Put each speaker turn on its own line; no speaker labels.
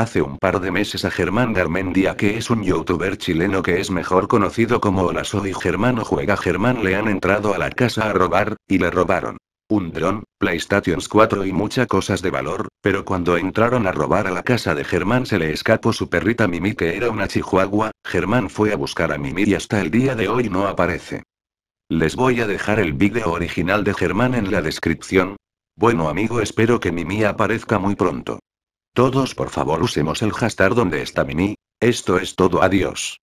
Hace un par de meses a Germán Garmendia, que es un youtuber chileno que es mejor conocido como Hola Soy Germán o Juega Germán, le han entrado a la casa a robar, y le robaron. Un dron, PlayStations 4 y muchas cosas de valor, pero cuando entraron a robar a la casa de Germán se le escapó su perrita Mimi que era una chihuahua, Germán fue a buscar a Mimi y hasta el día de hoy no aparece. Les voy a dejar el video original de Germán en la descripción. Bueno amigo espero que Mimi aparezca muy pronto. Todos por favor usemos el hashtag donde está Mini. Esto es todo, adiós.